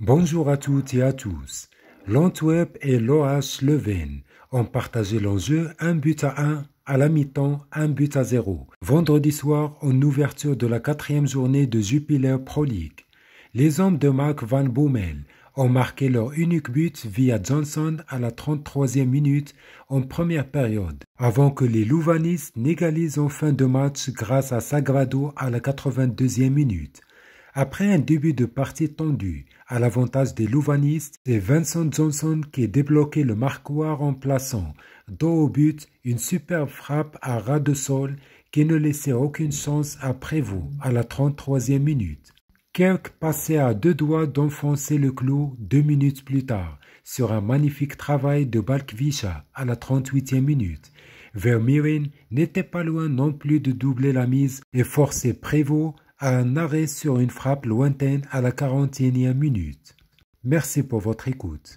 Bonjour à toutes et à tous. L'Antwerp et l'OH Leuven ont partagé l'enjeu un but à un à la mi-temps, un but à zéro. Vendredi soir, en ouverture de la quatrième journée de Jupiler Pro League, les hommes de Marc Van Bommel ont marqué leur unique but via Johnson à la 33e minute en première période, avant que les Louvanistes n'égalisent en fin de match grâce à Sagrado à la 82e minute. Après un début de partie tendu, à l'avantage des Louvanistes, c'est Vincent Johnson qui a débloqué le marquoir en plaçant, dos au but, une superbe frappe à ras de sol qui ne laissait aucune chance à Prévost à la 33e minute. Kirk passait à deux doigts d'enfoncer le clou deux minutes plus tard, sur un magnifique travail de Balkvicha à la 38e minute. Vermeeren n'était pas loin non plus de doubler la mise et forcer Prévost à un arrêt sur une frappe lointaine à la 41e minute. Merci pour votre écoute.